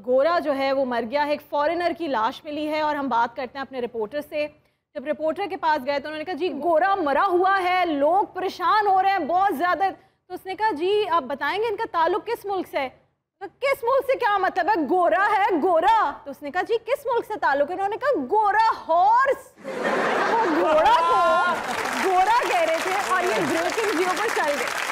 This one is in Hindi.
गोरा जो है वो मर गया है एक फॉरेनर की लाश मिली है और हम बात करते हैं अपने रिपोर्टर से जब रिपोर्टर के पास गए तो उन्होंने कहा जी गोरा मरा हुआ है लोग परेशान हो रहे हैं बहुत ज़्यादा तो उसने कहा जी आप बताएंगे इनका ताल्लुक किस मुल्क से तो किस मुल्क से क्या मतलब है गोरा है गोरा तो उसने कहा जी किस मुल्क से ताल्लुक है उन्होंने कहा गोरा हॉर्स तो गोरा को गोरा कह रहे थे और ये ब्रेकिंग जियो पर चल गए